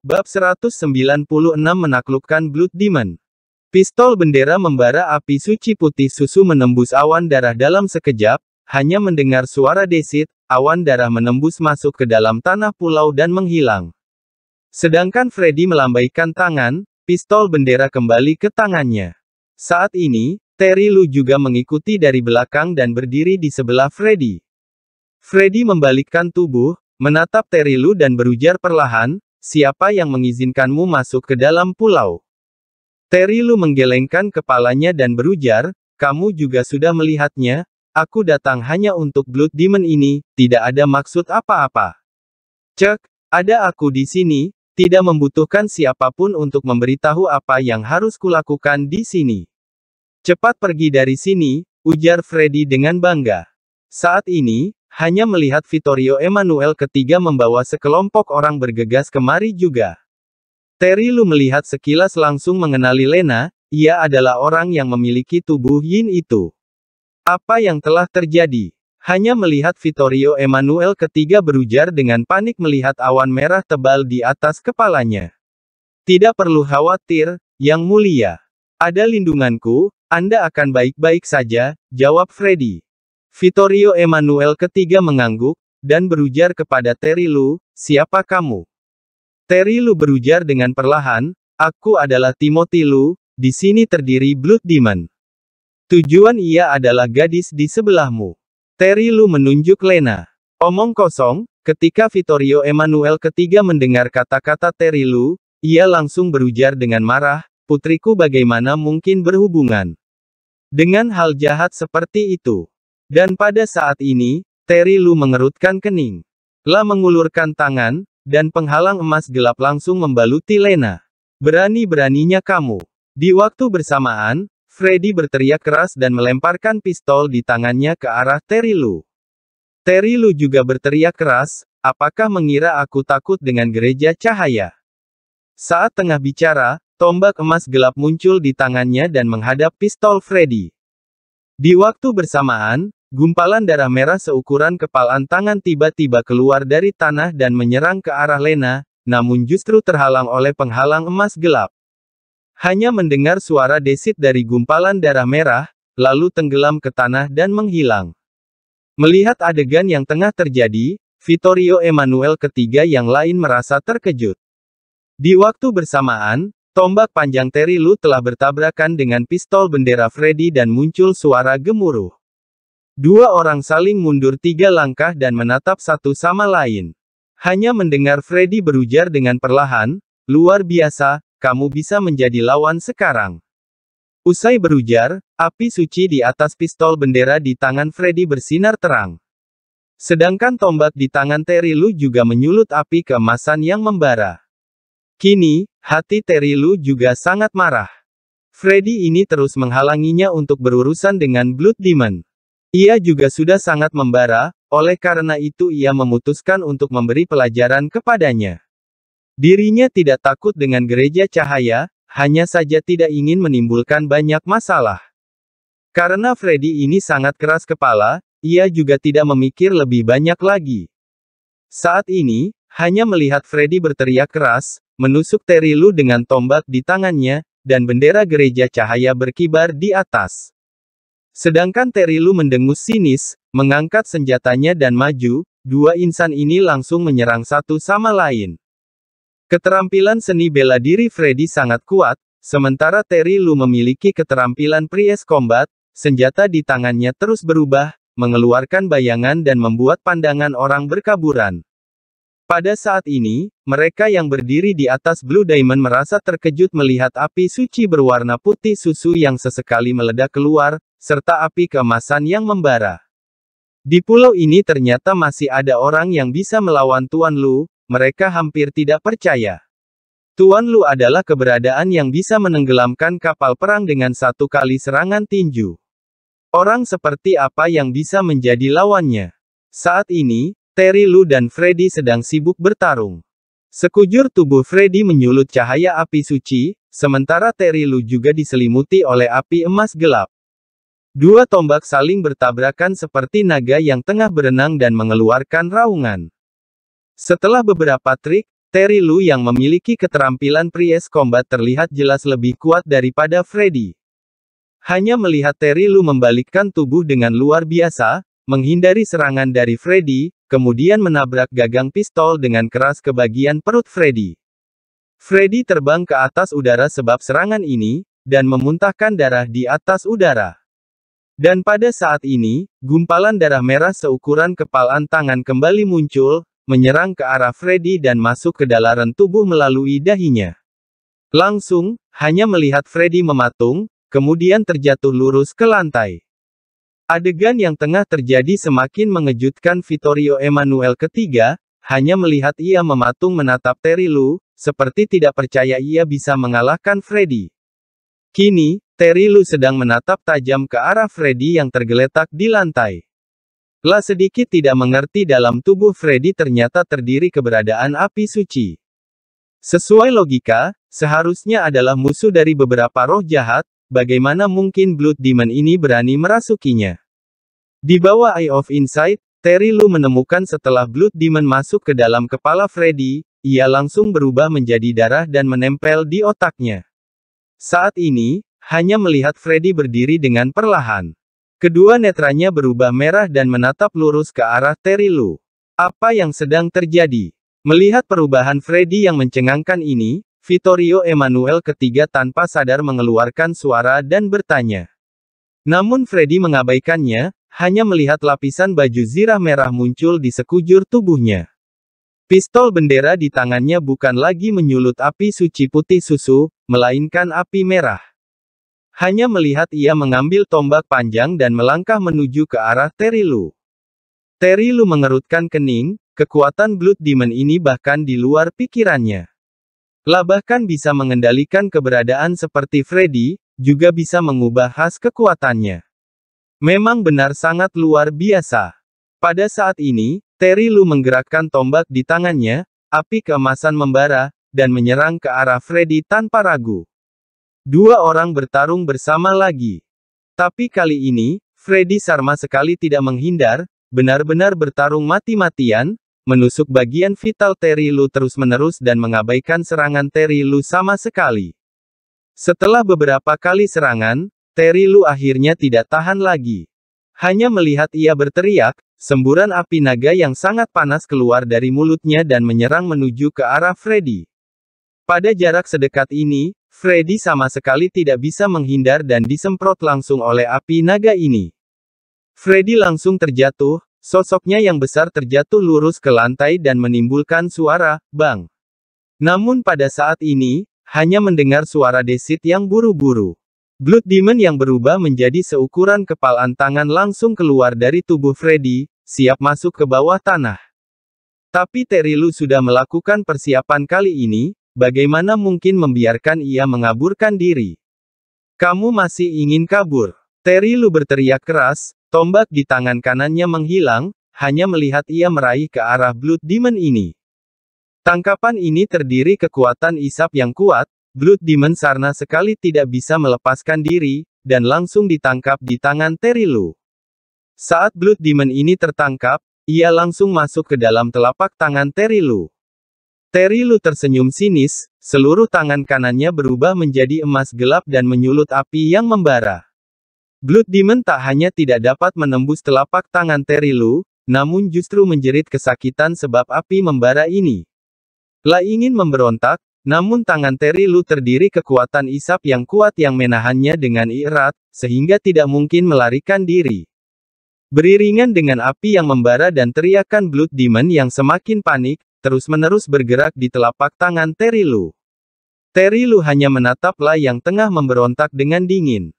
Bab 196 menaklukkan Blood Demon. Pistol bendera membara api suci putih susu menembus awan darah dalam sekejap, hanya mendengar suara desit, awan darah menembus masuk ke dalam tanah pulau dan menghilang. Sedangkan Freddy melambaikan tangan, pistol bendera kembali ke tangannya. Saat ini, Terry Lu juga mengikuti dari belakang dan berdiri di sebelah Freddy. Freddy membalikkan tubuh, menatap Terry Lu dan berujar perlahan, siapa yang mengizinkanmu masuk ke dalam pulau? Terry Lu menggelengkan kepalanya dan berujar, kamu juga sudah melihatnya, aku datang hanya untuk Blood Demon ini, tidak ada maksud apa-apa. Cek, ada aku di sini, tidak membutuhkan siapapun untuk memberitahu apa yang harus kulakukan di sini. Cepat pergi dari sini, ujar Freddy dengan bangga. Saat ini, hanya melihat Vittorio Emanuel ketiga membawa sekelompok orang bergegas kemari juga. Terry Lu melihat sekilas langsung mengenali Lena, ia adalah orang yang memiliki tubuh Yin itu. Apa yang telah terjadi? Hanya melihat Vittorio Emanuel ketiga berujar dengan panik melihat awan merah tebal di atas kepalanya. Tidak perlu khawatir, Yang Mulia. Ada lindunganku, Anda akan baik-baik saja, jawab Freddy. Vittorio Emanuel ketiga mengangguk, dan berujar kepada Terry Lu, siapa kamu? Terry Lu berujar dengan perlahan, aku adalah Timothy Lu, di sini terdiri Blood Demon. Tujuan ia adalah gadis di sebelahmu. Terry Lu menunjuk Lena. Omong kosong, ketika Vittorio Emanuel ketiga mendengar kata-kata Terry Lu, ia langsung berujar dengan marah, putriku bagaimana mungkin berhubungan dengan hal jahat seperti itu. Dan pada saat ini, Terry Lu mengerutkan kening. La mengulurkan tangan, dan penghalang emas gelap langsung membaluti Lena. Berani-beraninya kamu. Di waktu bersamaan, Freddy berteriak keras dan melemparkan pistol di tangannya ke arah Terry Lu. Terry Lu juga berteriak keras, apakah mengira aku takut dengan gereja cahaya? Saat tengah bicara, tombak emas gelap muncul di tangannya dan menghadap pistol Freddy. Di waktu bersamaan, Gumpalan darah merah seukuran kepalan tangan tiba-tiba keluar dari tanah dan menyerang ke arah Lena, namun justru terhalang oleh penghalang emas gelap. Hanya mendengar suara desit dari gumpalan darah merah, lalu tenggelam ke tanah dan menghilang. Melihat adegan yang tengah terjadi, Vittorio Emanuel ketiga yang lain merasa terkejut. Di waktu bersamaan, tombak panjang Terry Lu telah bertabrakan dengan pistol bendera Freddy dan muncul suara gemuruh. Dua orang saling mundur tiga langkah dan menatap satu sama lain. Hanya mendengar Freddy berujar dengan perlahan, luar biasa, kamu bisa menjadi lawan sekarang. Usai berujar, api suci di atas pistol bendera di tangan Freddy bersinar terang. Sedangkan tombak di tangan Terry Lu juga menyulut api keemasan yang membara. Kini, hati Terry Lu juga sangat marah. Freddy ini terus menghalanginya untuk berurusan dengan Blood Demon. Ia juga sudah sangat membara, oleh karena itu ia memutuskan untuk memberi pelajaran kepadanya. Dirinya tidak takut dengan gereja cahaya, hanya saja tidak ingin menimbulkan banyak masalah. Karena Freddy ini sangat keras kepala, ia juga tidak memikir lebih banyak lagi. Saat ini, hanya melihat Freddy berteriak keras, menusuk Terilu dengan tombak di tangannya, dan bendera gereja cahaya berkibar di atas. Sedangkan Terilu mendengus sinis, mengangkat senjatanya dan maju, dua insan ini langsung menyerang satu sama lain. Keterampilan seni bela diri Freddy sangat kuat, sementara Terilu memiliki keterampilan pries combat, senjata di tangannya terus berubah, mengeluarkan bayangan dan membuat pandangan orang berkaburan. Pada saat ini, mereka yang berdiri di atas Blue Diamond merasa terkejut melihat api suci berwarna putih susu yang sesekali meledak keluar, serta api kemasan yang membara. Di pulau ini ternyata masih ada orang yang bisa melawan Tuan Lu, mereka hampir tidak percaya. Tuan Lu adalah keberadaan yang bisa menenggelamkan kapal perang dengan satu kali serangan tinju. Orang seperti apa yang bisa menjadi lawannya? Saat ini, Terry Lu dan Freddy sedang sibuk bertarung. Sekujur tubuh Freddy menyulut cahaya api suci, sementara Terry Lu juga diselimuti oleh api emas gelap. Dua tombak saling bertabrakan seperti naga yang tengah berenang dan mengeluarkan raungan. Setelah beberapa trik, Terry Lu yang memiliki keterampilan Priest Combat terlihat jelas lebih kuat daripada Freddy. Hanya melihat Terry Lu membalikkan tubuh dengan luar biasa, menghindari serangan dari Freddy, kemudian menabrak gagang pistol dengan keras ke bagian perut Freddy. Freddy terbang ke atas udara sebab serangan ini, dan memuntahkan darah di atas udara. Dan pada saat ini, gumpalan darah merah seukuran kepalan tangan kembali muncul, menyerang ke arah Freddy dan masuk ke dalaran tubuh melalui dahinya. Langsung, hanya melihat Freddy mematung, kemudian terjatuh lurus ke lantai. Adegan yang tengah terjadi semakin mengejutkan Vittorio Emanuel ketiga, hanya melihat ia mematung menatap Terry Lu, seperti tidak percaya ia bisa mengalahkan Freddy. Kini, Terry Lu sedang menatap tajam ke arah Freddy yang tergeletak di lantai. La sedikit tidak mengerti dalam tubuh Freddy ternyata terdiri keberadaan api suci. Sesuai logika, seharusnya adalah musuh dari beberapa roh jahat, bagaimana mungkin Blood Demon ini berani merasukinya. Di bawah Eye of Insight, Terry Lu menemukan setelah Blood Demon masuk ke dalam kepala Freddy, ia langsung berubah menjadi darah dan menempel di otaknya. Saat ini, hanya melihat Freddy berdiri dengan perlahan. Kedua netranya berubah merah dan menatap lurus ke arah Terry Lu. Apa yang sedang terjadi? Melihat perubahan Freddy yang mencengangkan ini, Vittorio Emanuel ketiga tanpa sadar mengeluarkan suara dan bertanya. Namun Freddy mengabaikannya, hanya melihat lapisan baju zirah merah muncul di sekujur tubuhnya. Pistol bendera di tangannya bukan lagi menyulut api suci putih susu, melainkan api merah. Hanya melihat ia mengambil tombak panjang dan melangkah menuju ke arah Terilu. Terilu mengerutkan kening, kekuatan Blood Demon ini bahkan di luar pikirannya. Lah bahkan bisa mengendalikan keberadaan seperti Freddy, juga bisa mengubah khas kekuatannya. Memang benar sangat luar biasa. Pada saat ini, Terilu menggerakkan tombak di tangannya, api keemasan membara, dan menyerang ke arah Freddy tanpa ragu. Dua orang bertarung bersama lagi. Tapi kali ini, Freddy Sarma sekali tidak menghindar, benar-benar bertarung mati-matian, menusuk bagian vital Terry Lu terus-menerus dan mengabaikan serangan Terry Lu sama sekali. Setelah beberapa kali serangan, Terry Lu akhirnya tidak tahan lagi. Hanya melihat ia berteriak, semburan api naga yang sangat panas keluar dari mulutnya dan menyerang menuju ke arah Freddy. Pada jarak sedekat ini, Freddy sama sekali tidak bisa menghindar dan disemprot langsung oleh api naga ini. Freddy langsung terjatuh, sosoknya yang besar terjatuh lurus ke lantai dan menimbulkan suara, bang. Namun pada saat ini, hanya mendengar suara desit yang buru-buru. Blood Demon yang berubah menjadi seukuran kepalan tangan langsung keluar dari tubuh Freddy, siap masuk ke bawah tanah. Tapi Terilu sudah melakukan persiapan kali ini, Bagaimana mungkin membiarkan ia mengaburkan diri? Kamu masih ingin kabur? Terry Lu berteriak keras, tombak di tangan kanannya menghilang, hanya melihat ia meraih ke arah Blood Demon ini. Tangkapan ini terdiri kekuatan isap yang kuat, Blood Demon Sarna sekali tidak bisa melepaskan diri, dan langsung ditangkap di tangan Terry Lu. Saat Blood Demon ini tertangkap, ia langsung masuk ke dalam telapak tangan Terry Lu. Terry Lu tersenyum sinis, seluruh tangan kanannya berubah menjadi emas gelap dan menyulut api yang membara. Blood Demon tak hanya tidak dapat menembus telapak tangan Terry Lu, namun justru menjerit kesakitan sebab api membara ini. La ingin memberontak, namun tangan Terry Lu terdiri kekuatan isap yang kuat yang menahannya dengan erat, sehingga tidak mungkin melarikan diri. Beriringan dengan api yang membara dan teriakan Blood Demon yang semakin panik, terus-menerus bergerak di telapak tangan Terry Lu. Terry Lu hanya menatap Lai yang tengah memberontak dengan dingin.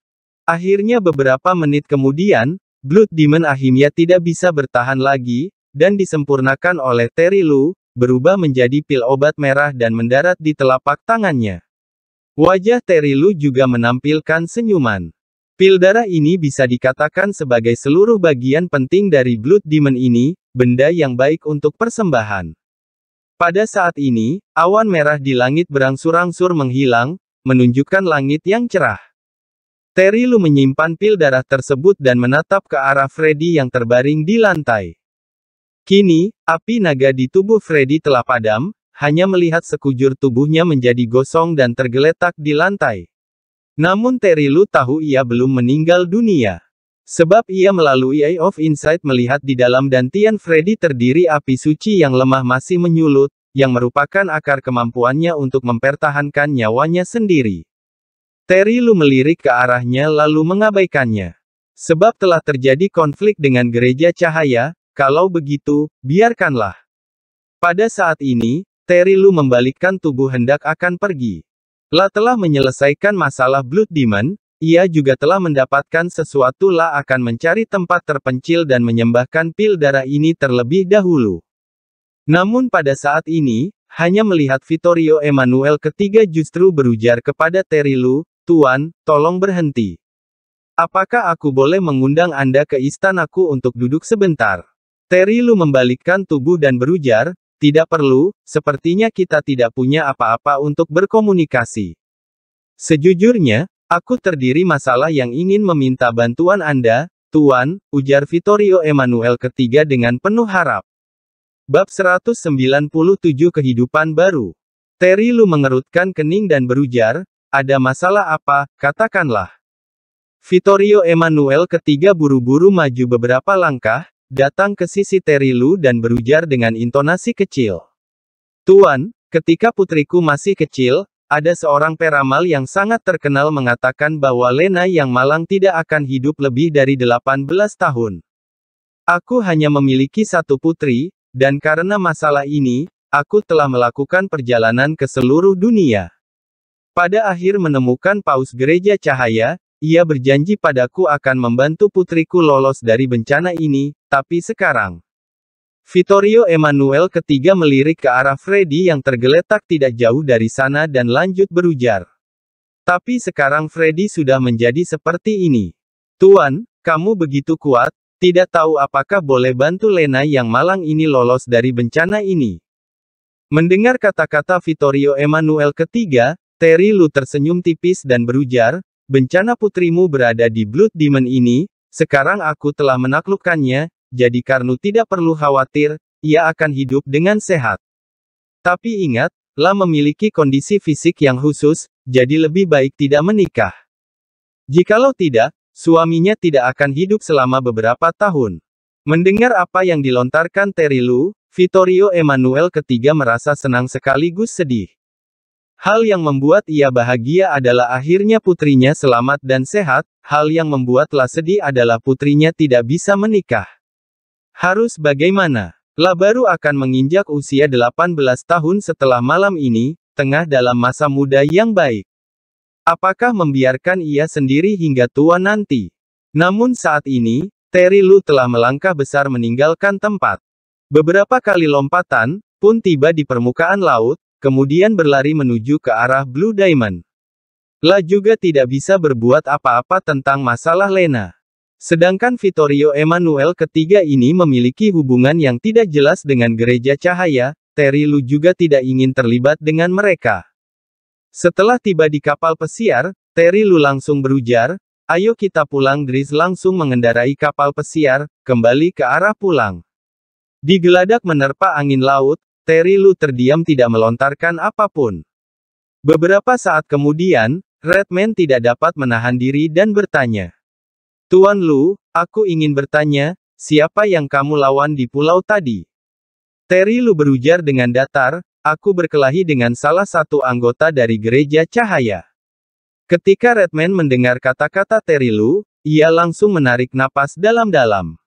Akhirnya beberapa menit kemudian, Blood Demon Ahimya tidak bisa bertahan lagi, dan disempurnakan oleh Terry Lu, berubah menjadi pil obat merah dan mendarat di telapak tangannya. Wajah Terry Lu juga menampilkan senyuman. Pil darah ini bisa dikatakan sebagai seluruh bagian penting dari Blood Demon ini, benda yang baik untuk persembahan. Pada saat ini, awan merah di langit berangsur-angsur menghilang, menunjukkan langit yang cerah. Terry Lu menyimpan pil darah tersebut dan menatap ke arah Freddy yang terbaring di lantai. Kini, api naga di tubuh Freddy telah padam, hanya melihat sekujur tubuhnya menjadi gosong dan tergeletak di lantai. Namun Terry Lu tahu ia belum meninggal dunia. Sebab ia melalui Eye of Insight melihat di dalam dan Tian Freddy terdiri api suci yang lemah masih menyulut, yang merupakan akar kemampuannya untuk mempertahankan nyawanya sendiri. Terry Lu melirik ke arahnya lalu mengabaikannya. Sebab telah terjadi konflik dengan gereja cahaya, kalau begitu, biarkanlah. Pada saat ini, Terry Lu membalikkan tubuh hendak akan pergi. La telah menyelesaikan masalah Blood Demon, ia juga telah mendapatkan sesuatu lah akan mencari tempat terpencil dan menyembahkan pil darah ini terlebih dahulu. Namun pada saat ini, hanya melihat Vittorio Emanuel ketiga justru berujar kepada Terilu, Tuan, tolong berhenti. Apakah aku boleh mengundang Anda ke istanaku untuk duduk sebentar? Terilu membalikkan tubuh dan berujar, tidak perlu, sepertinya kita tidak punya apa-apa untuk berkomunikasi. Sejujurnya, Aku terdiri masalah yang ingin meminta bantuan Anda, Tuan, ujar Vittorio Emanuel ketiga dengan penuh harap. Bab 197 Kehidupan Baru Terry Lu mengerutkan kening dan berujar, ada masalah apa, katakanlah. Vittorio Emanuel ketiga buru-buru maju beberapa langkah, datang ke sisi Terry Lu dan berujar dengan intonasi kecil. Tuan, ketika putriku masih kecil, ada seorang peramal yang sangat terkenal mengatakan bahwa Lena yang malang tidak akan hidup lebih dari 18 tahun. Aku hanya memiliki satu putri, dan karena masalah ini, aku telah melakukan perjalanan ke seluruh dunia. Pada akhir menemukan paus gereja cahaya, ia berjanji padaku akan membantu putriku lolos dari bencana ini, tapi sekarang. Vittorio Emanuel ketiga melirik ke arah Freddy yang tergeletak tidak jauh dari sana dan lanjut berujar. Tapi sekarang Freddy sudah menjadi seperti ini. Tuan, kamu begitu kuat, tidak tahu apakah boleh bantu Lena yang malang ini lolos dari bencana ini. Mendengar kata-kata Vittorio Emanuel ketiga, Terry Lu tersenyum tipis dan berujar, bencana putrimu berada di Blood Demon ini, sekarang aku telah menaklukkannya, jadi Karnu tidak perlu khawatir, ia akan hidup dengan sehat. Tapi ingat, La memiliki kondisi fisik yang khusus, jadi lebih baik tidak menikah. Jikalau tidak, suaminya tidak akan hidup selama beberapa tahun. Mendengar apa yang dilontarkan Terry Lu, Vittorio Emanuel ketiga merasa senang sekaligus sedih. Hal yang membuat ia bahagia adalah akhirnya putrinya selamat dan sehat, hal yang membuatlah sedih adalah putrinya tidak bisa menikah. Harus bagaimana? Lah baru akan menginjak usia 18 tahun setelah malam ini, tengah dalam masa muda yang baik. Apakah membiarkan ia sendiri hingga tua nanti? Namun saat ini, Terry Lu telah melangkah besar meninggalkan tempat. Beberapa kali lompatan, pun tiba di permukaan laut, kemudian berlari menuju ke arah Blue Diamond. Lah juga tidak bisa berbuat apa-apa tentang masalah Lena. Sedangkan Vittorio Emanuel ketiga ini memiliki hubungan yang tidak jelas dengan gereja cahaya, Terry Lu juga tidak ingin terlibat dengan mereka. Setelah tiba di kapal pesiar, Terry Lu langsung berujar, ayo kita pulang Gris langsung mengendarai kapal pesiar, kembali ke arah pulang. Di geladak menerpa angin laut, Terry Lu terdiam tidak melontarkan apapun. Beberapa saat kemudian, Redman tidak dapat menahan diri dan bertanya. Tuan Lu, aku ingin bertanya, siapa yang kamu lawan di pulau tadi? Terry Lu berujar dengan datar, aku berkelahi dengan salah satu anggota dari gereja cahaya. Ketika Redman mendengar kata-kata Terry Lu, ia langsung menarik napas dalam-dalam.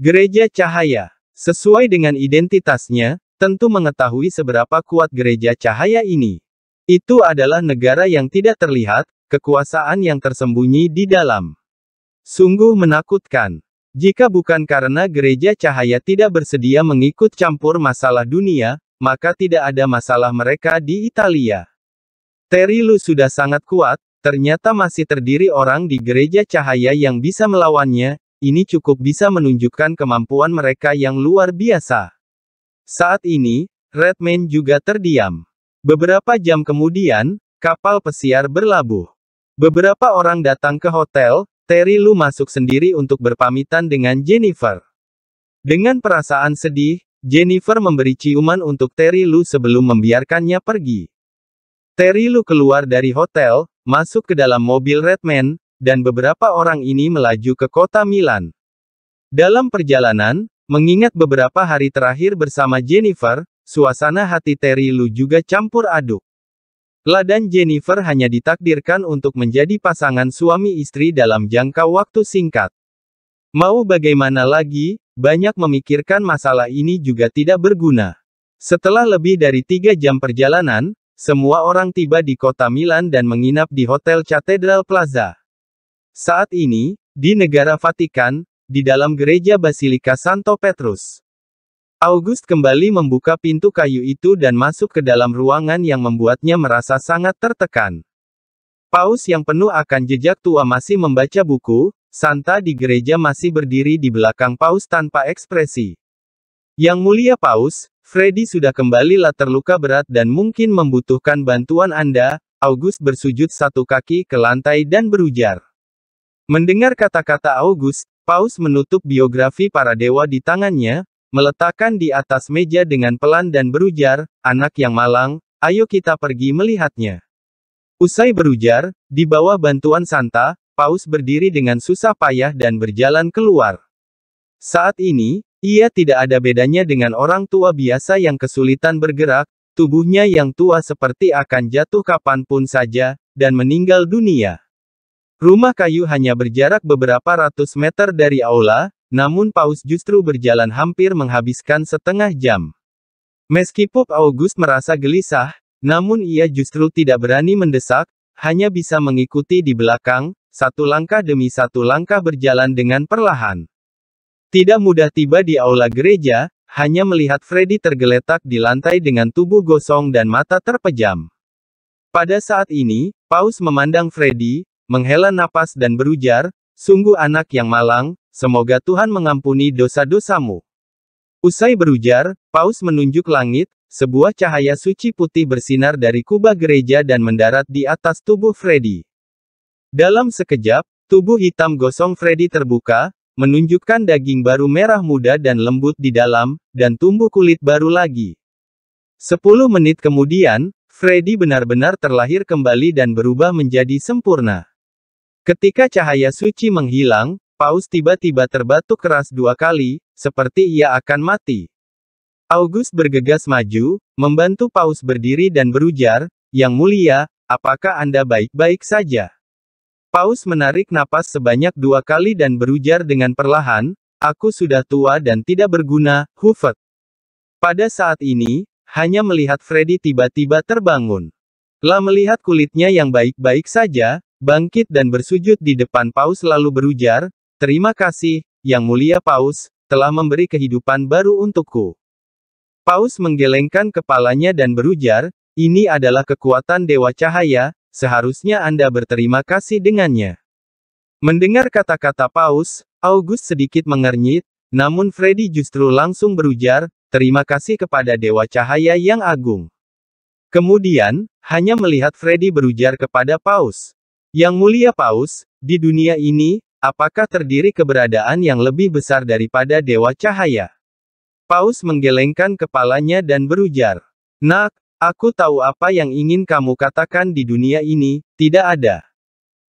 Gereja cahaya, sesuai dengan identitasnya, tentu mengetahui seberapa kuat gereja cahaya ini. Itu adalah negara yang tidak terlihat, kekuasaan yang tersembunyi di dalam. Sungguh menakutkan. Jika bukan karena gereja cahaya tidak bersedia mengikut campur masalah dunia, maka tidak ada masalah mereka di Italia. Terry Lu sudah sangat kuat, ternyata masih terdiri orang di gereja cahaya yang bisa melawannya, ini cukup bisa menunjukkan kemampuan mereka yang luar biasa. Saat ini, Redman juga terdiam. Beberapa jam kemudian, kapal pesiar berlabuh. Beberapa orang datang ke hotel, Terry Lu masuk sendiri untuk berpamitan dengan Jennifer. Dengan perasaan sedih, Jennifer memberi ciuman untuk Terry Lu sebelum membiarkannya pergi. Terry Lu keluar dari hotel, masuk ke dalam mobil Redman, dan beberapa orang ini melaju ke kota Milan. Dalam perjalanan, mengingat beberapa hari terakhir bersama Jennifer, suasana hati Terry Lu juga campur aduk. La dan Jennifer hanya ditakdirkan untuk menjadi pasangan suami istri dalam jangka waktu singkat. Mau bagaimana lagi, banyak memikirkan masalah ini juga tidak berguna. Setelah lebih dari tiga jam perjalanan, semua orang tiba di kota Milan dan menginap di Hotel Cathedral Plaza. Saat ini, di negara Vatikan, di dalam gereja Basilika Santo Petrus. August kembali membuka pintu kayu itu dan masuk ke dalam ruangan yang membuatnya merasa sangat tertekan. Paus yang penuh akan jejak tua masih membaca buku, Santa di gereja masih berdiri di belakang Paus tanpa ekspresi. Yang mulia Paus, Freddy sudah kembali lah terluka berat dan mungkin membutuhkan bantuan Anda, August bersujud satu kaki ke lantai dan berujar. Mendengar kata-kata August, Paus menutup biografi para dewa di tangannya, Meletakkan di atas meja dengan pelan dan berujar, anak yang malang, ayo kita pergi melihatnya. Usai berujar, di bawah bantuan Santa, Paus berdiri dengan susah payah dan berjalan keluar. Saat ini, ia tidak ada bedanya dengan orang tua biasa yang kesulitan bergerak, tubuhnya yang tua seperti akan jatuh kapanpun saja, dan meninggal dunia. Rumah kayu hanya berjarak beberapa ratus meter dari aula, namun paus justru berjalan hampir menghabiskan setengah jam. Meskipun August merasa gelisah, namun ia justru tidak berani mendesak, hanya bisa mengikuti di belakang, satu langkah demi satu langkah berjalan dengan perlahan. Tidak mudah tiba di aula gereja, hanya melihat Freddy tergeletak di lantai dengan tubuh gosong dan mata terpejam. Pada saat ini, Paus memandang Freddy, menghela napas dan berujar, sungguh anak yang malang, Semoga Tuhan mengampuni dosa-dosamu. Usai berujar, Paus menunjuk langit, sebuah cahaya suci putih bersinar dari kubah gereja dan mendarat di atas tubuh Freddy. Dalam sekejap, tubuh hitam gosong Freddy terbuka, menunjukkan daging baru merah muda dan lembut di dalam, dan tumbuh kulit baru lagi. Sepuluh menit kemudian, Freddy benar-benar terlahir kembali dan berubah menjadi sempurna. Ketika cahaya suci menghilang, Paus tiba-tiba terbatuk keras dua kali, seperti ia akan mati. August bergegas maju, membantu Paus berdiri dan berujar, Yang mulia, apakah Anda baik-baik saja? Paus menarik napas sebanyak dua kali dan berujar dengan perlahan, Aku sudah tua dan tidak berguna, Hufet. Pada saat ini, hanya melihat Freddy tiba-tiba terbangun. Lah melihat kulitnya yang baik-baik saja, bangkit dan bersujud di depan paus lalu berujar, Terima kasih, Yang Mulia Paus, telah memberi kehidupan baru untukku. Paus menggelengkan kepalanya dan berujar, ini adalah kekuatan Dewa Cahaya, seharusnya Anda berterima kasih dengannya. Mendengar kata-kata Paus, August sedikit mengernyit, namun Freddy justru langsung berujar, terima kasih kepada Dewa Cahaya yang agung. Kemudian, hanya melihat Freddy berujar kepada Paus. Yang mulia Paus, di dunia ini, Apakah terdiri keberadaan yang lebih besar daripada Dewa Cahaya? Paus menggelengkan kepalanya dan berujar. Nak, aku tahu apa yang ingin kamu katakan di dunia ini, tidak ada.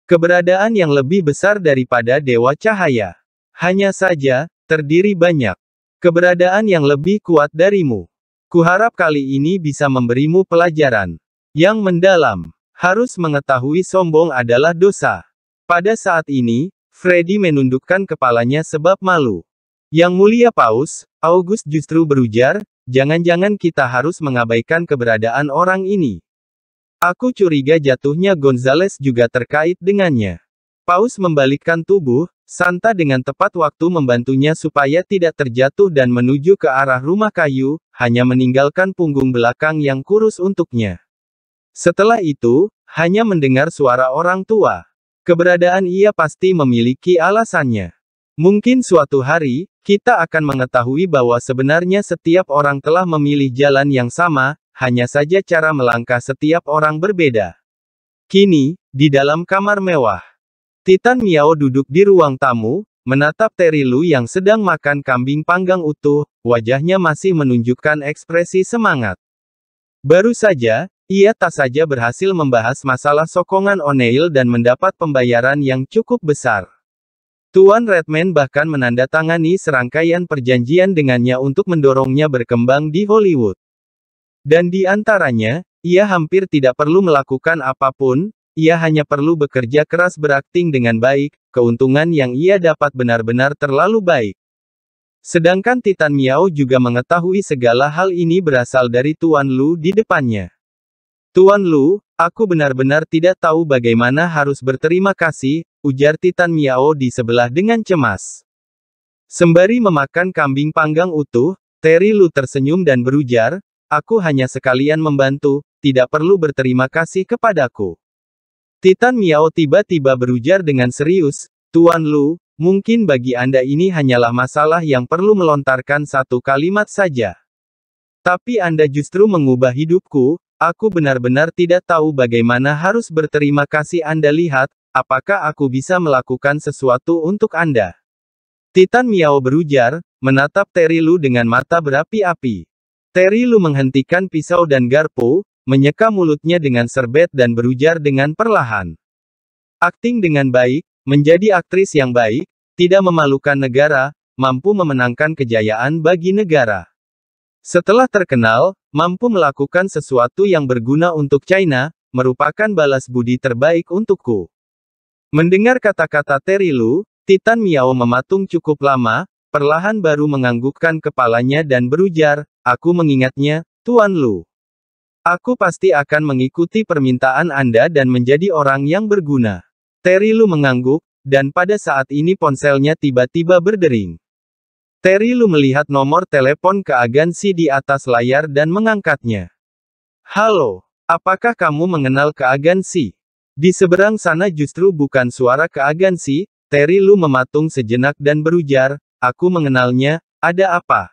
Keberadaan yang lebih besar daripada Dewa Cahaya. Hanya saja, terdiri banyak. Keberadaan yang lebih kuat darimu. Kuharap kali ini bisa memberimu pelajaran. Yang mendalam, harus mengetahui sombong adalah dosa. Pada saat ini, Freddy menundukkan kepalanya sebab malu. Yang mulia Paus, August justru berujar, jangan-jangan kita harus mengabaikan keberadaan orang ini. Aku curiga jatuhnya Gonzales juga terkait dengannya. Paus membalikkan tubuh, Santa dengan tepat waktu membantunya supaya tidak terjatuh dan menuju ke arah rumah kayu, hanya meninggalkan punggung belakang yang kurus untuknya. Setelah itu, hanya mendengar suara orang tua. Keberadaan ia pasti memiliki alasannya. Mungkin suatu hari, kita akan mengetahui bahwa sebenarnya setiap orang telah memilih jalan yang sama, hanya saja cara melangkah setiap orang berbeda. Kini, di dalam kamar mewah, Titan Miao duduk di ruang tamu, menatap Lu yang sedang makan kambing panggang utuh, wajahnya masih menunjukkan ekspresi semangat. Baru saja, ia tak saja berhasil membahas masalah sokongan O'Neill dan mendapat pembayaran yang cukup besar. Tuan Redman bahkan menandatangani serangkaian perjanjian dengannya untuk mendorongnya berkembang di Hollywood. Dan di antaranya, ia hampir tidak perlu melakukan apapun, ia hanya perlu bekerja keras berakting dengan baik, keuntungan yang ia dapat benar-benar terlalu baik. Sedangkan Titan Miao juga mengetahui segala hal ini berasal dari Tuan Lu di depannya. Tuan Lu, aku benar-benar tidak tahu bagaimana harus berterima kasih, ujar Titan Miao di sebelah dengan cemas. Sembari memakan kambing panggang utuh, Terry Lu tersenyum dan berujar, aku hanya sekalian membantu, tidak perlu berterima kasih kepadaku. Titan Miao tiba-tiba berujar dengan serius, Tuan Lu, Mungkin bagi Anda ini hanyalah masalah yang perlu melontarkan satu kalimat saja. Tapi Anda justru mengubah hidupku, Aku benar-benar tidak tahu bagaimana harus berterima kasih Anda lihat, apakah aku bisa melakukan sesuatu untuk Anda. Titan Miao berujar, menatap Terry Lu dengan mata berapi-api. Terry Lu menghentikan pisau dan garpu, menyeka mulutnya dengan serbet dan berujar dengan perlahan. Akting dengan baik, menjadi aktris yang baik, tidak memalukan negara, mampu memenangkan kejayaan bagi negara. Setelah terkenal, mampu melakukan sesuatu yang berguna untuk China, merupakan balas budi terbaik untukku. Mendengar kata-kata Terry Lu, Titan Miao mematung cukup lama, perlahan baru menganggukkan kepalanya dan berujar, aku mengingatnya, Tuan Lu. Aku pasti akan mengikuti permintaan Anda dan menjadi orang yang berguna. Terry Lu mengangguk, dan pada saat ini ponselnya tiba-tiba berdering. Terry Lu melihat nomor telepon ke agensi di atas layar dan mengangkatnya. Halo, apakah kamu mengenal ke agensi? Di seberang sana justru bukan suara keagensi, Terry Lu mematung sejenak dan berujar, aku mengenalnya, ada apa?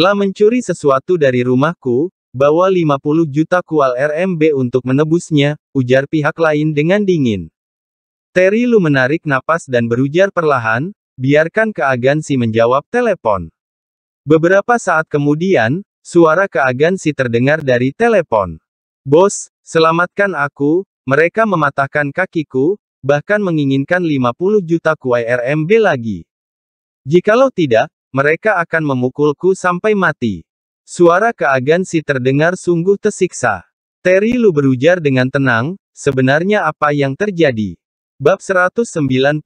Lah mencuri sesuatu dari rumahku, bawa 50 juta kual RMB untuk menebusnya, ujar pihak lain dengan dingin. Terry Lu menarik napas dan berujar perlahan, Biarkan keagensi menjawab telepon. Beberapa saat kemudian, suara keagensi terdengar dari telepon. Bos, selamatkan aku, mereka mematahkan kakiku, bahkan menginginkan 50 juta kuai RMB lagi. Jikalau tidak, mereka akan memukulku sampai mati. Suara keagensi terdengar sungguh tersiksa. Terry Lu berujar dengan tenang, sebenarnya apa yang terjadi? Bab 198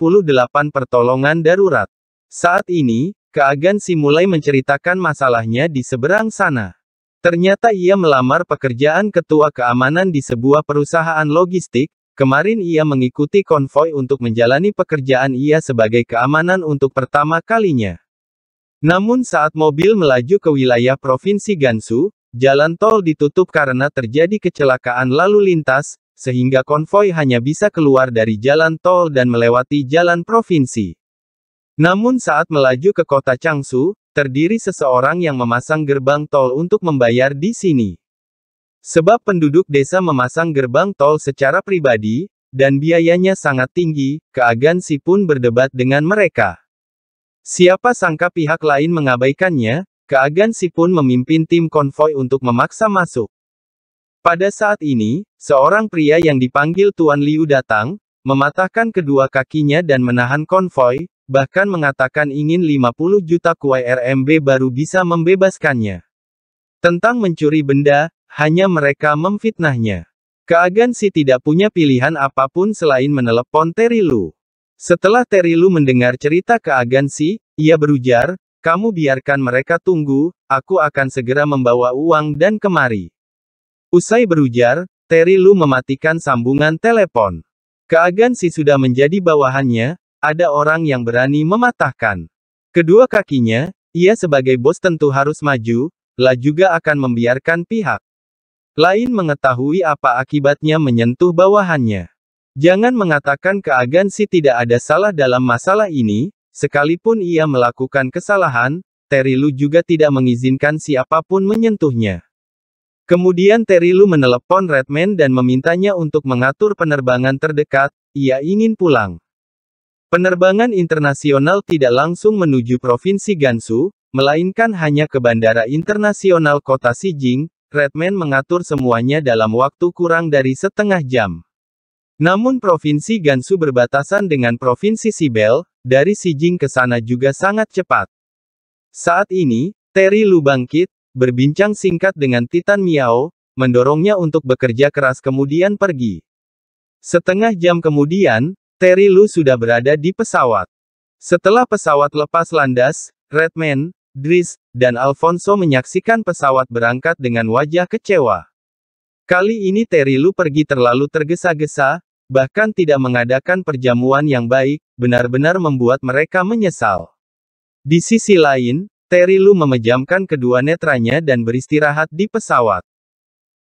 Pertolongan Darurat Saat ini, Kaagan Si mulai menceritakan masalahnya di seberang sana. Ternyata ia melamar pekerjaan ketua keamanan di sebuah perusahaan logistik, kemarin ia mengikuti konvoi untuk menjalani pekerjaan ia sebagai keamanan untuk pertama kalinya. Namun saat mobil melaju ke wilayah Provinsi Gansu, jalan tol ditutup karena terjadi kecelakaan lalu lintas, sehingga konvoi hanya bisa keluar dari jalan tol dan melewati jalan provinsi. Namun saat melaju ke kota Changsu, terdiri seseorang yang memasang gerbang tol untuk membayar di sini. Sebab penduduk desa memasang gerbang tol secara pribadi, dan biayanya sangat tinggi, keagansi pun berdebat dengan mereka. Siapa sangka pihak lain mengabaikannya, keagansi pun memimpin tim konvoi untuk memaksa masuk. Pada saat ini, seorang pria yang dipanggil Tuan Liu datang, mematahkan kedua kakinya dan menahan konvoi, bahkan mengatakan ingin 50 juta kuai RMB baru bisa membebaskannya. Tentang mencuri benda, hanya mereka memfitnahnya. Keagan si tidak punya pilihan apapun selain menelepon Terry Lu. Setelah Terry Lu mendengar cerita Keagan si, ia berujar, kamu biarkan mereka tunggu, aku akan segera membawa uang dan kemari. Usai berujar, Terry Lu mematikan sambungan telepon. Keagan Si sudah menjadi bawahannya, ada orang yang berani mematahkan. Kedua kakinya, ia sebagai bos tentu harus maju, lah juga akan membiarkan pihak lain mengetahui apa akibatnya menyentuh bawahannya. Jangan mengatakan keagan Si tidak ada salah dalam masalah ini, sekalipun ia melakukan kesalahan, Terilu juga tidak mengizinkan siapapun menyentuhnya. Kemudian Terilu menelepon Redman dan memintanya untuk mengatur penerbangan terdekat, ia ingin pulang. Penerbangan internasional tidak langsung menuju Provinsi Gansu, melainkan hanya ke Bandara Internasional Kota Sijing. Redman mengatur semuanya dalam waktu kurang dari setengah jam. Namun Provinsi Gansu berbatasan dengan Provinsi Sibel, dari Sijing ke sana juga sangat cepat. Saat ini, Terry Lu bangkit, berbincang singkat dengan Titan Miao, mendorongnya untuk bekerja keras kemudian pergi. Setengah jam kemudian, Terry Lu sudah berada di pesawat. Setelah pesawat lepas landas, Redman, Dries, dan Alfonso menyaksikan pesawat berangkat dengan wajah kecewa. Kali ini Terry Lu pergi terlalu tergesa-gesa, bahkan tidak mengadakan perjamuan yang baik, benar-benar membuat mereka menyesal. Di sisi lain, Terry Lu memejamkan kedua netranya dan beristirahat di pesawat.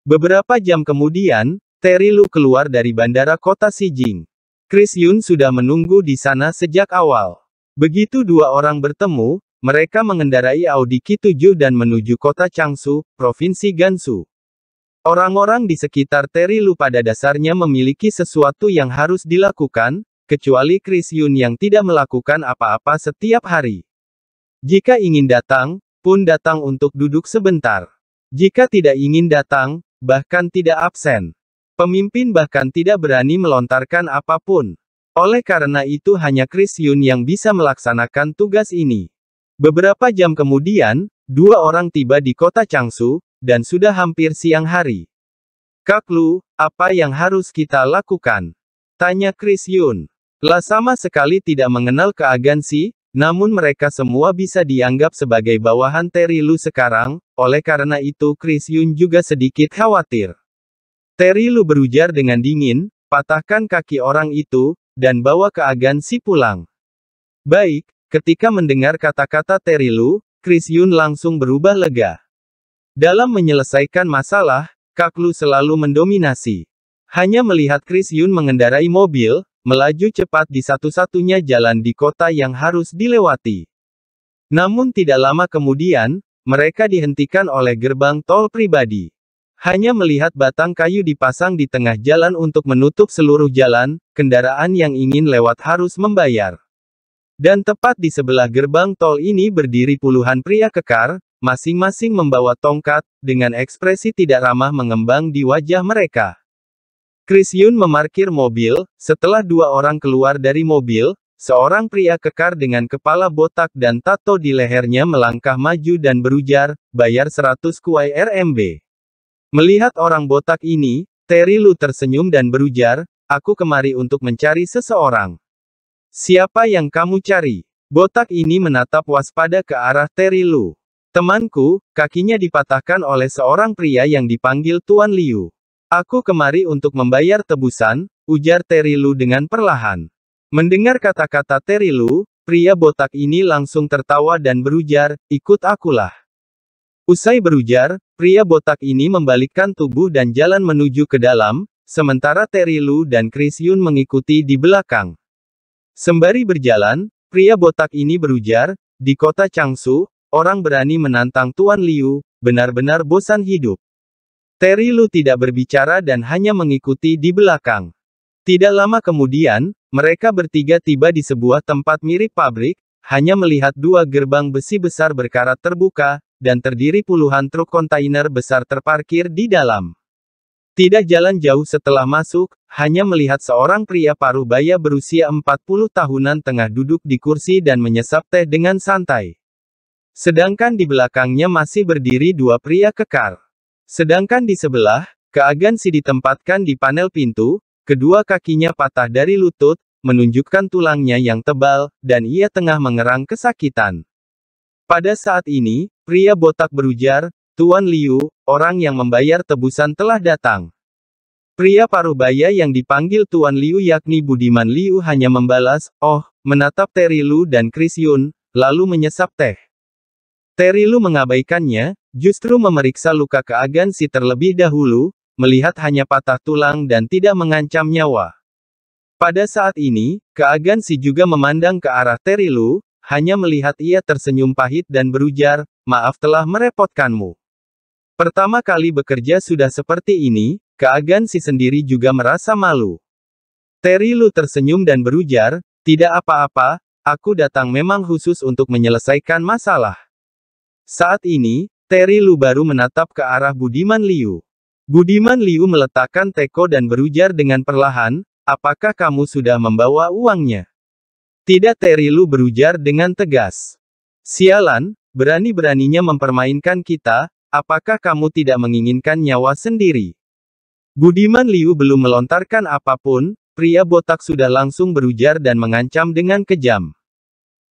Beberapa jam kemudian, Terry Lu keluar dari bandara kota Sijing. Chris Yun sudah menunggu di sana sejak awal. Begitu dua orang bertemu, mereka mengendarai Audi Q7 dan menuju kota Changsu, Provinsi Gansu. Orang-orang di sekitar Terry Lu pada dasarnya memiliki sesuatu yang harus dilakukan, kecuali Chris Yun yang tidak melakukan apa-apa setiap hari. Jika ingin datang, pun datang untuk duduk sebentar. Jika tidak ingin datang, bahkan tidak absen. Pemimpin bahkan tidak berani melontarkan apapun. Oleh karena itu hanya Chris Yun yang bisa melaksanakan tugas ini. Beberapa jam kemudian, dua orang tiba di kota Changsu, dan sudah hampir siang hari. Kak Lu, apa yang harus kita lakukan? Tanya Chris Yun. Lah sama sekali tidak mengenal keagansi, namun mereka semua bisa dianggap sebagai bawahan Terry Lu sekarang, oleh karena itu Chris Yun juga sedikit khawatir. Terry Lu berujar dengan dingin, patahkan kaki orang itu, dan bawa ke agensi pulang. Baik, ketika mendengar kata-kata Terry Lu, Chris Yun langsung berubah lega. Dalam menyelesaikan masalah, Kak Lu selalu mendominasi. Hanya melihat Chris Yun mengendarai mobil, melaju cepat di satu-satunya jalan di kota yang harus dilewati. Namun tidak lama kemudian, mereka dihentikan oleh gerbang tol pribadi. Hanya melihat batang kayu dipasang di tengah jalan untuk menutup seluruh jalan, kendaraan yang ingin lewat harus membayar. Dan tepat di sebelah gerbang tol ini berdiri puluhan pria kekar, masing-masing membawa tongkat, dengan ekspresi tidak ramah mengembang di wajah mereka. Chris Yun memarkir mobil, setelah dua orang keluar dari mobil, seorang pria kekar dengan kepala botak dan tato di lehernya melangkah maju dan berujar, bayar 100 kuai RMB. Melihat orang botak ini, Terry Lu tersenyum dan berujar, aku kemari untuk mencari seseorang. Siapa yang kamu cari? Botak ini menatap waspada ke arah Terry Lu. Temanku, kakinya dipatahkan oleh seorang pria yang dipanggil Tuan Liu. Aku kemari untuk membayar tebusan, ujar Terilu dengan perlahan. Mendengar kata-kata Terilu, pria botak ini langsung tertawa dan berujar, ikut akulah. Usai berujar, pria botak ini membalikkan tubuh dan jalan menuju ke dalam, sementara Terilu dan Chris Yun mengikuti di belakang. Sembari berjalan, pria botak ini berujar, di kota Changsu, orang berani menantang Tuan Liu, benar-benar bosan hidup. Terry Lu tidak berbicara dan hanya mengikuti di belakang. Tidak lama kemudian, mereka bertiga tiba di sebuah tempat mirip pabrik, hanya melihat dua gerbang besi besar berkarat terbuka, dan terdiri puluhan truk kontainer besar terparkir di dalam. Tidak jalan jauh setelah masuk, hanya melihat seorang pria paruh baya berusia 40 tahunan tengah duduk di kursi dan menyesap teh dengan santai. Sedangkan di belakangnya masih berdiri dua pria kekar. Sedangkan di sebelah, Kaagansi ditempatkan di panel pintu, kedua kakinya patah dari lutut, menunjukkan tulangnya yang tebal, dan ia tengah mengerang kesakitan. Pada saat ini, pria botak berujar, Tuan Liu, orang yang membayar tebusan telah datang. Pria parubaya yang dipanggil Tuan Liu yakni Budiman Liu hanya membalas, oh, menatap Terry Lu dan Chris Yun, lalu menyesap teh. Terry Lu mengabaikannya, justru memeriksa luka ke si terlebih dahulu, melihat hanya patah tulang dan tidak mengancam nyawa. Pada saat ini, ke si juga memandang ke arah Terry Lu, hanya melihat ia tersenyum pahit dan berujar, maaf telah merepotkanmu. Pertama kali bekerja sudah seperti ini, ke si sendiri juga merasa malu. Terry Lu tersenyum dan berujar, tidak apa-apa, aku datang memang khusus untuk menyelesaikan masalah. Saat ini, Terry Lu baru menatap ke arah Budiman Liu. Budiman Liu meletakkan teko dan berujar dengan perlahan, apakah kamu sudah membawa uangnya? Tidak Terry Lu berujar dengan tegas. Sialan, berani-beraninya mempermainkan kita, apakah kamu tidak menginginkan nyawa sendiri? Budiman Liu belum melontarkan apapun, pria botak sudah langsung berujar dan mengancam dengan kejam.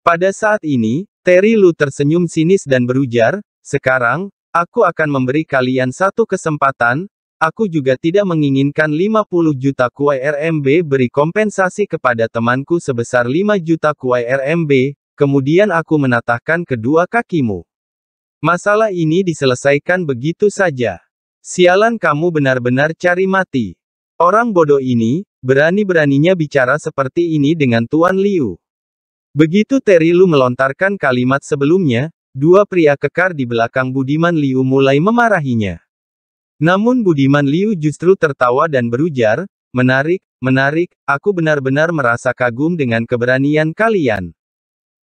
Pada saat ini, Terry Lu tersenyum sinis dan berujar, sekarang, aku akan memberi kalian satu kesempatan, aku juga tidak menginginkan 50 juta kuai RMB beri kompensasi kepada temanku sebesar 5 juta kuai RMB, kemudian aku menatahkan kedua kakimu. Masalah ini diselesaikan begitu saja. Sialan kamu benar-benar cari mati. Orang bodoh ini, berani-beraninya bicara seperti ini dengan Tuan Liu. Begitu Lu melontarkan kalimat sebelumnya, dua pria kekar di belakang Budiman Liu mulai memarahinya. Namun Budiman Liu justru tertawa dan berujar, menarik, menarik, aku benar-benar merasa kagum dengan keberanian kalian.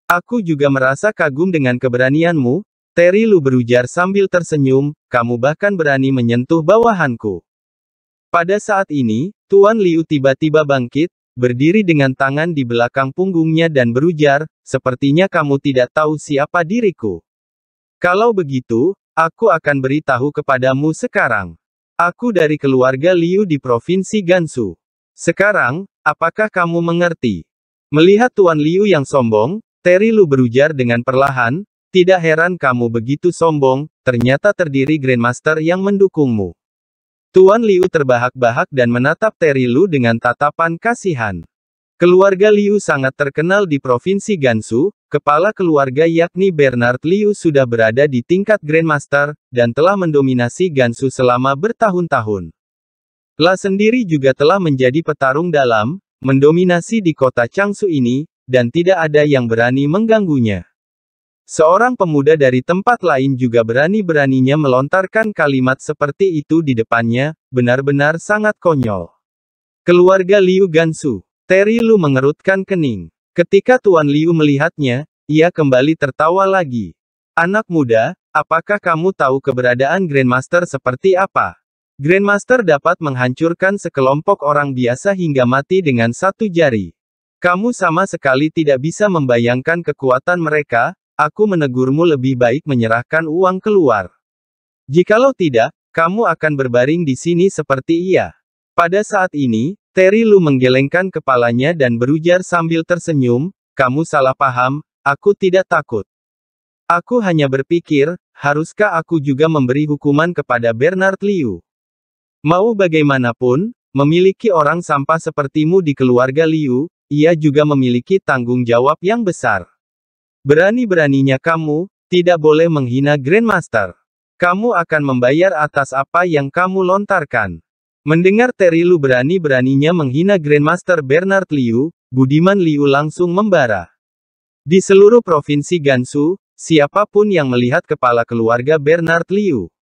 Aku juga merasa kagum dengan keberanianmu, Terry Lu berujar sambil tersenyum, kamu bahkan berani menyentuh bawahanku. Pada saat ini, Tuan Liu tiba-tiba bangkit, berdiri dengan tangan di belakang punggungnya dan berujar, sepertinya kamu tidak tahu siapa diriku. Kalau begitu, aku akan beritahu kepadamu sekarang. Aku dari keluarga Liu di Provinsi Gansu. Sekarang, apakah kamu mengerti? Melihat Tuan Liu yang sombong, Terry Lu berujar dengan perlahan, tidak heran kamu begitu sombong, ternyata terdiri Grandmaster yang mendukungmu. Tuan Liu terbahak-bahak dan menatap Terry Lu dengan tatapan kasihan. Keluarga Liu sangat terkenal di Provinsi Gansu, kepala keluarga yakni Bernard Liu sudah berada di tingkat Grandmaster, dan telah mendominasi Gansu selama bertahun-tahun. La sendiri juga telah menjadi petarung dalam, mendominasi di kota Changsu ini, dan tidak ada yang berani mengganggunya. Seorang pemuda dari tempat lain juga berani-beraninya melontarkan kalimat seperti itu di depannya, benar-benar sangat konyol. Keluarga Liu Gansu. Terry Lu mengerutkan kening. Ketika Tuan Liu melihatnya, ia kembali tertawa lagi. Anak muda, apakah kamu tahu keberadaan Grandmaster seperti apa? Grandmaster dapat menghancurkan sekelompok orang biasa hingga mati dengan satu jari. Kamu sama sekali tidak bisa membayangkan kekuatan mereka, Aku menegurmu lebih baik menyerahkan uang keluar. Jikalau tidak, kamu akan berbaring di sini seperti ia. Pada saat ini, Terry Lu menggelengkan kepalanya dan berujar sambil tersenyum, kamu salah paham, aku tidak takut. Aku hanya berpikir, haruskah aku juga memberi hukuman kepada Bernard Liu? Mau bagaimanapun, memiliki orang sampah sepertimu di keluarga Liu, ia juga memiliki tanggung jawab yang besar. Berani-beraninya kamu, tidak boleh menghina Grandmaster. Kamu akan membayar atas apa yang kamu lontarkan. Mendengar Terry Lu berani-beraninya menghina Grandmaster Bernard Liu, Budiman Liu langsung membara. Di seluruh provinsi Gansu, siapapun yang melihat kepala keluarga Bernard Liu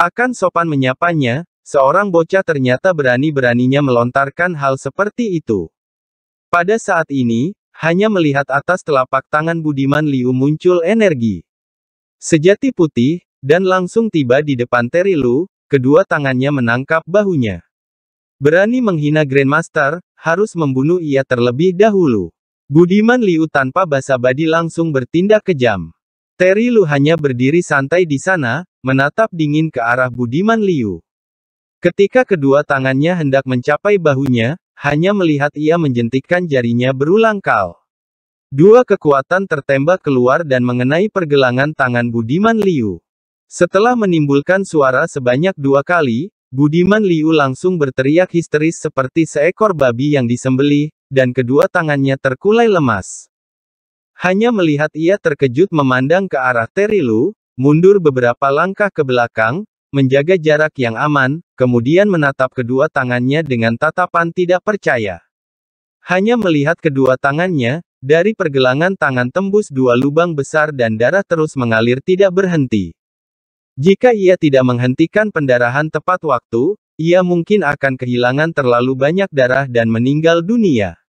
akan sopan menyapanya, seorang bocah ternyata berani-beraninya melontarkan hal seperti itu. Pada saat ini, hanya melihat atas telapak tangan Budiman Liu muncul energi. Sejati putih, dan langsung tiba di depan Terry Lu, kedua tangannya menangkap bahunya. Berani menghina Grandmaster, harus membunuh ia terlebih dahulu. Budiman Liu tanpa basa badi langsung bertindak kejam. Terry Lu hanya berdiri santai di sana, menatap dingin ke arah Budiman Liu. Ketika kedua tangannya hendak mencapai bahunya, hanya melihat ia menjentikkan jarinya berulang kali. Dua kekuatan tertembak keluar dan mengenai pergelangan tangan Budiman Liu. Setelah menimbulkan suara sebanyak dua kali, Budiman Liu langsung berteriak histeris seperti seekor babi yang disembelih, dan kedua tangannya terkulai lemas. Hanya melihat ia terkejut memandang ke arah Terilu, mundur beberapa langkah ke belakang, menjaga jarak yang aman, kemudian menatap kedua tangannya dengan tatapan tidak percaya. Hanya melihat kedua tangannya, dari pergelangan tangan tembus dua lubang besar dan darah terus mengalir tidak berhenti. Jika ia tidak menghentikan pendarahan tepat waktu, ia mungkin akan kehilangan terlalu banyak darah dan meninggal dunia.